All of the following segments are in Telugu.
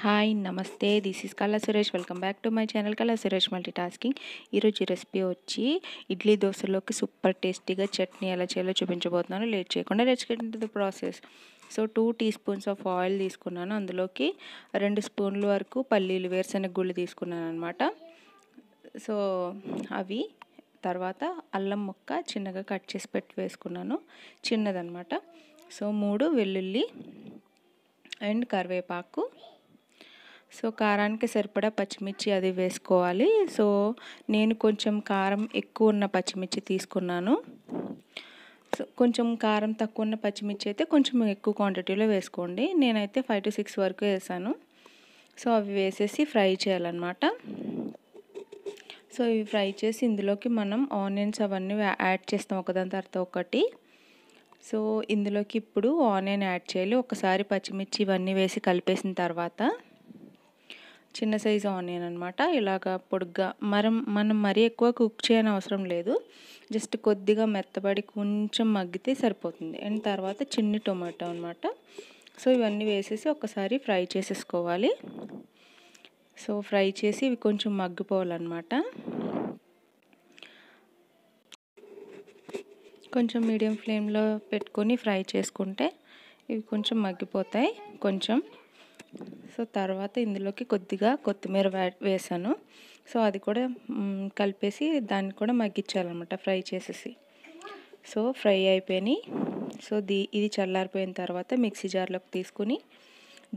హాయ్ నమస్తే this is Kala Suresh welcome back to my channel Kala Suresh multi tasking ఈరోజు రెసిపీ వచ్చి ఇడ్లీ దోశలోకి సూపర్ టేస్టీగా చట్నీ ఎలా చేయాలో చూపించబోతున్నాను లేట్ చేయకుండా let's the process so two teaspoons of oil తీసుకున్నాను అందులోకి రెండు స్పూన్ల వరకు పల్లీలు వేరుశనగ గుళ్ళు తీసుకున్నాను అనమాట సో అవి తర్వాత అల్లం ముక్క చిన్నగా కట్ చేసి పెట్టి వేసుకున్నాను చిన్నదనమాట సో మూడు వెల్లుల్లి అండ్ కరివేపాకు సో కారానికి సరిపడా పచ్చిమిర్చి అది వేసుకోవాలి సో నేను కొంచెం కారం ఎక్కువ ఉన్న పచ్చిమిర్చి తీసుకున్నాను సో కొంచెం కారం తక్కువ ఉన్న పచ్చిమిర్చి అయితే కొంచెం ఎక్కువ క్వాంటిటీలో వేసుకోండి నేనైతే ఫైవ్ టు సిక్స్ వరకు వేసాను సో అవి వేసేసి ఫ్రై చేయాలన్నమాట సో ఇవి ఫ్రై చేసి ఇందులోకి మనం ఆనియన్స్ అవన్నీ యాడ్ చేస్తాం ఒకదాని తర్వాత ఒకటి సో ఇందులోకి ఇప్పుడు ఆనియన్ యాడ్ చేయాలి ఒకసారి పచ్చిమిర్చి ఇవన్నీ వేసి కలిపేసిన తర్వాత చిన్న సైజు ఆనియన్ అనమాట ఇలాగ పొడుగ్గా మనం మనం మరీ ఎక్కువ కుక్ చేయని అవసరం లేదు జస్ట్ కొద్దిగా మెత్తబడి కొంచెం మగ్గితే సరిపోతుంది అండ్ తర్వాత చిన్ని టొమాటో అనమాట సో ఇవన్నీ వేసేసి ఒకసారి ఫ్రై చేసేసుకోవాలి సో ఫ్రై చేసి ఇవి కొంచెం మగ్గిపోవాలన్నమాట కొంచెం మీడియం ఫ్లేమ్లో పెట్టుకొని ఫ్రై చేసుకుంటే ఇవి కొంచెం మగ్గిపోతాయి కొంచెం సో తర్వాత ఇందులోకి కొద్దిగా కొత్తిమీర వేసాను సో అది కూడా కలిపేసి దాన్ని కూడా మగ్గించాలన్నమాట ఫ్రై చేసేసి సో ఫ్రై అయిపోయినాయి సో దీ ఇది చల్లారిపోయిన తర్వాత మిక్సీ జార్లోకి తీసుకుని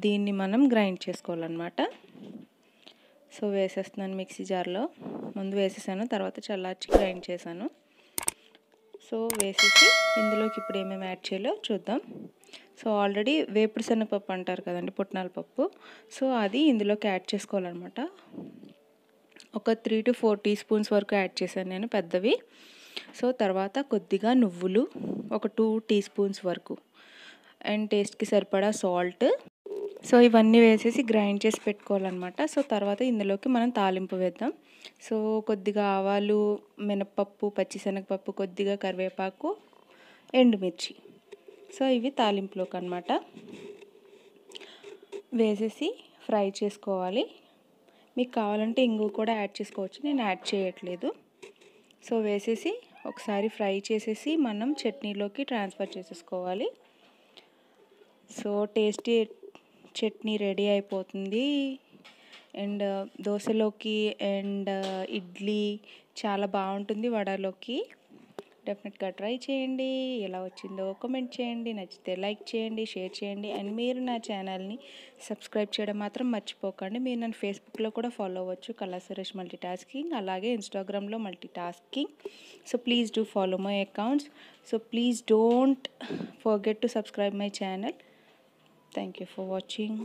దీన్ని మనం గ్రైండ్ చేసుకోవాలన్నమాట సో వేసేస్తున్నాను మిక్సీ జార్లో ముందు వేసేసాను తర్వాత చల్లార్చి గ్రైండ్ చేశాను సో వేసేసి ఇందులోకి ఇప్పుడు ఏమేమి యాడ్ చేయాలో చూద్దాం సో ఆల్రెడీ వేపుడు శనగపప్పు అంటారు కదండి పుట్నాల పప్పు సో అది ఇందులోకి యాడ్ చేసుకోవాలన్నమాట ఒక three to four teaspoons వరకు యాడ్ చేశాను నేను పెద్దవి సో తర్వాత కొద్దిగా నువ్వులు ఒక టూ టీ స్పూన్స్ వరకు అండ్ టేస్ట్కి సరిపడా సాల్ట్ సో ఇవన్నీ వేసేసి గ్రైండ్ చేసి పెట్టుకోవాలన్నమాట సో తర్వాత ఇందులోకి మనం తాలింపు వేద్దాం సో కొద్దిగా ఆవాలు మినప్పప్పు పచ్చిశనగపప్పు కొద్దిగా కరివేపాకు ఎండుమిర్చి సో ఇవి తాలింపులోకి అనమాట వేసేసి ఫ్రై చేసుకోవాలి మీకు కావాలంటే ఇంగు కూడా యాడ్ చేసుకోవచ్చు నేను యాడ్ చేయట్లేదు సో వేసేసి ఒకసారి ఫ్రై చేసేసి మనం చట్నీలోకి ట్రాన్స్ఫర్ చేసేసుకోవాలి సో టేస్టీ చట్నీ రెడీ అయిపోతుంది అండ్ దోశలోకి అండ్ ఇడ్లీ చాలా బాగుంటుంది వడలోకి డెఫినెట్గా ట్రై చేయండి ఎలా వచ్చిందో కమెంట్ చేయండి నచ్చితే లైక్ చేయండి షేర్ చేయండి అండ్ మీరు నా ఛానల్ని సబ్స్క్రైబ్ చేయడం మాత్రం మర్చిపోకండి మీరు నన్ను ఫేస్బుక్లో కూడా ఫాలో అవ్వచ్చు కళా సురేష్ మల్టీ టాస్కింగ్ అలాగే ఇన్స్టాగ్రామ్లో multi tasking so please do follow my accounts so please don't forget to subscribe my channel thank you for watching